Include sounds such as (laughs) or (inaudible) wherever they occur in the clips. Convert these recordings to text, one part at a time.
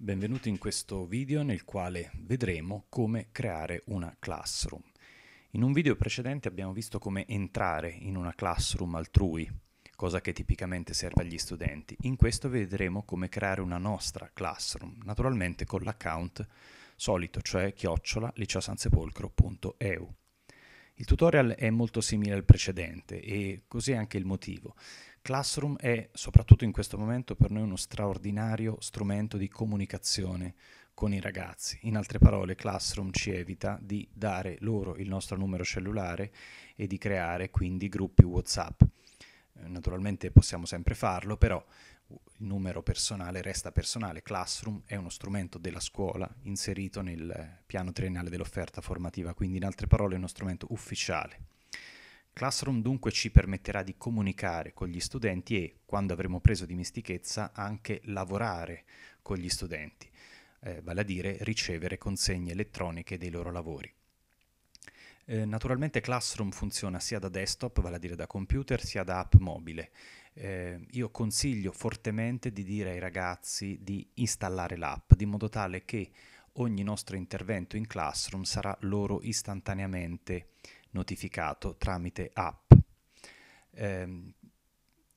Benvenuti in questo video nel quale vedremo come creare una classroom. In un video precedente abbiamo visto come entrare in una classroom altrui, cosa che tipicamente serve agli studenti. In questo vedremo come creare una nostra classroom, naturalmente con l'account solito, cioè chiocciola liceosansepolcro.eu. Il tutorial è molto simile al precedente e così è anche il motivo. Classroom è, soprattutto in questo momento, per noi uno straordinario strumento di comunicazione con i ragazzi. In altre parole, Classroom ci evita di dare loro il nostro numero cellulare e di creare quindi gruppi WhatsApp. Eh, naturalmente possiamo sempre farlo, però il numero personale resta personale. Classroom è uno strumento della scuola inserito nel piano triennale dell'offerta formativa, quindi in altre parole è uno strumento ufficiale. Classroom dunque ci permetterà di comunicare con gli studenti e, quando avremo preso dimestichezza, anche lavorare con gli studenti, eh, vale a dire ricevere consegne elettroniche dei loro lavori. Eh, naturalmente Classroom funziona sia da desktop, vale a dire da computer, sia da app mobile. Eh, io consiglio fortemente di dire ai ragazzi di installare l'app, di modo tale che ogni nostro intervento in Classroom sarà loro istantaneamente notificato tramite app. Eh,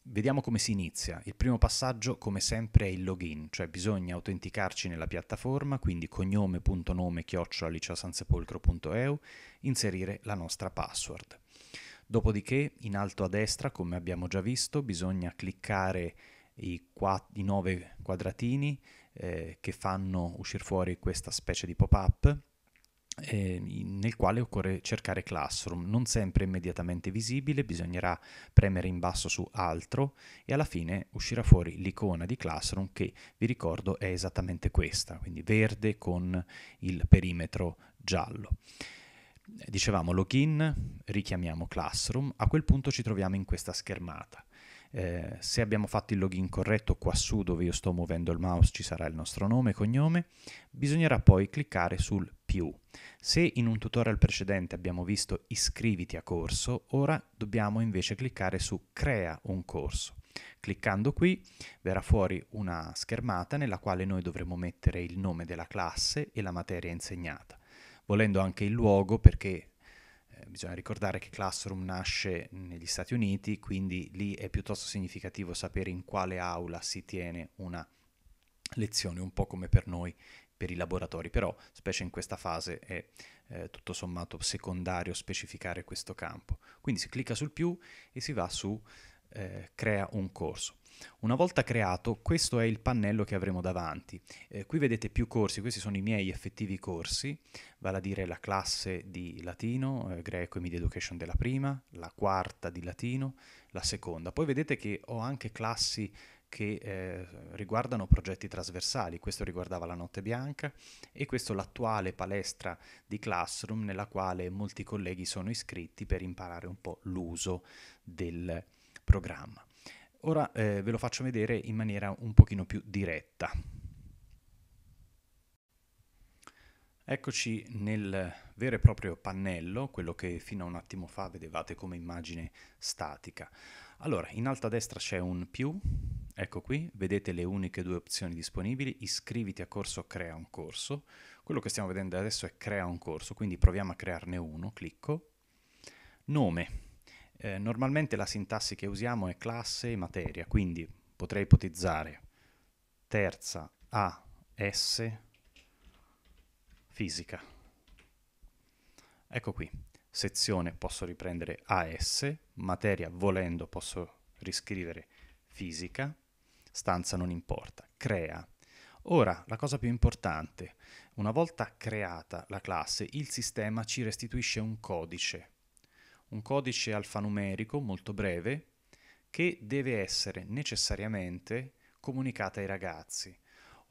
vediamo come si inizia. Il primo passaggio, come sempre, è il login, cioè bisogna autenticarci nella piattaforma, quindi cognome.nome chiocciolaliceasansepolcro.eu, inserire la nostra password. Dopodiché, in alto a destra, come abbiamo già visto, bisogna cliccare i, quatt- i nove quadratini eh, che fanno uscire fuori questa specie di pop-up eh, nel quale occorre cercare Classroom, non sempre immediatamente visibile, bisognerà premere in basso su Altro e alla fine uscirà fuori l'icona di Classroom che vi ricordo è esattamente questa, quindi verde con il perimetro giallo. Dicevamo login, richiamiamo Classroom, a quel punto ci troviamo in questa schermata. Eh, se abbiamo fatto il login corretto quassù dove io sto muovendo il mouse ci sarà il nostro nome e cognome, bisognerà poi cliccare sul più. Se in un tutorial precedente abbiamo visto iscriviti a corso, ora dobbiamo invece cliccare su crea un corso. Cliccando qui verrà fuori una schermata nella quale noi dovremo mettere il nome della classe e la materia insegnata, volendo anche il luogo perché eh, bisogna ricordare che Classroom nasce negli Stati Uniti, quindi lì è piuttosto significativo sapere in quale aula si tiene una lezione, un po' come per noi per i laboratori, però specie in questa fase è eh, tutto sommato secondario specificare questo campo. Quindi si clicca sul più e si va su eh, crea un corso. Una volta creato, questo è il pannello che avremo davanti. Eh, qui vedete più corsi, questi sono i miei effettivi corsi, vale a dire la classe di latino, eh, greco e media education della prima, la quarta di latino, la seconda. Poi vedete che ho anche classi che eh, riguardano progetti trasversali. Questo riguardava la Notte Bianca e questo l'attuale palestra di Classroom nella quale molti colleghi sono iscritti per imparare un po' l'uso del programma. Ora eh, ve lo faccio vedere in maniera un pochino più diretta. Eccoci nel vero e proprio pannello, quello che fino a un attimo fa vedevate come immagine statica. Allora, in alto a destra c'è un più, ecco qui, vedete le uniche due opzioni disponibili, iscriviti a corso crea un corso. Quello che stiamo vedendo adesso è crea un corso, quindi proviamo a crearne uno, clicco. Nome. Eh, normalmente la sintassi che usiamo è classe e materia, quindi potrei ipotizzare terza A S fisica. Ecco qui sezione posso riprendere AS, materia volendo posso riscrivere fisica, stanza non importa, crea. Ora, la cosa più importante, una volta creata la classe, il sistema ci restituisce un codice, un codice alfanumerico molto breve che deve essere necessariamente comunicato ai ragazzi.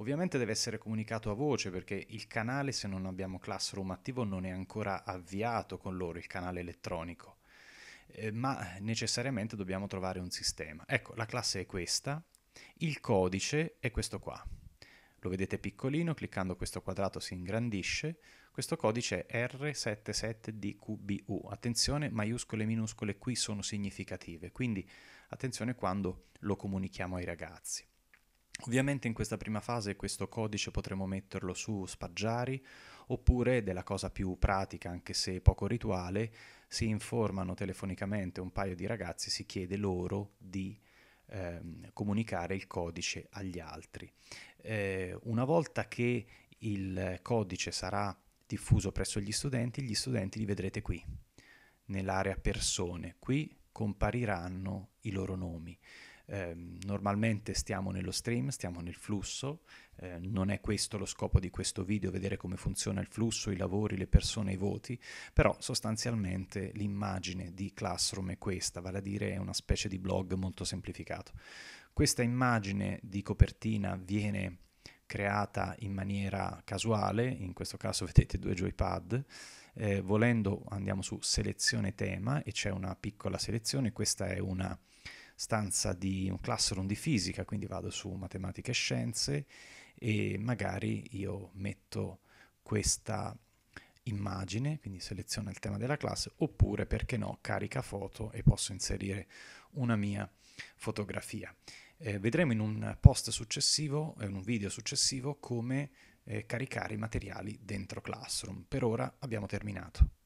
Ovviamente deve essere comunicato a voce perché il canale, se non abbiamo Classroom attivo, non è ancora avviato con loro, il canale elettronico. Eh, ma necessariamente dobbiamo trovare un sistema. Ecco, la classe è questa, il codice è questo qua. Lo vedete piccolino, cliccando questo quadrato si ingrandisce. Questo codice è R77DQBU. Attenzione, maiuscole e minuscole qui sono significative, quindi attenzione quando lo comunichiamo ai ragazzi. Ovviamente in questa prima fase questo codice potremo metterlo su spaggiari oppure della cosa più pratica anche se poco rituale si informano telefonicamente un paio di ragazzi, si chiede loro di ehm, comunicare il codice agli altri. Eh, una volta che il codice sarà diffuso presso gli studenti, gli studenti li vedrete qui, nell'area persone, qui compariranno i loro nomi eh, normalmente stiamo nello stream, stiamo nel flusso, eh, non è questo lo scopo di questo video, vedere come funziona il flusso, i lavori, le persone, i voti, però sostanzialmente l'immagine di Classroom è questa, vale a dire è una specie di blog molto semplificato. Questa immagine di copertina viene creata in maniera casuale, in questo caso (laughs) vedete due joypad, eh, volendo andiamo su selezione tema e c'è una piccola selezione, questa è una stanza di un classroom di fisica, quindi vado su matematica e scienze e magari io metto questa immagine, quindi seleziono il tema della classe, oppure perché no, carica foto e posso inserire una mia fotografia. Eh, vedremo in un post successivo, eh, in un video successivo, come eh, caricare i materiali dentro Classroom. Per ora abbiamo terminato.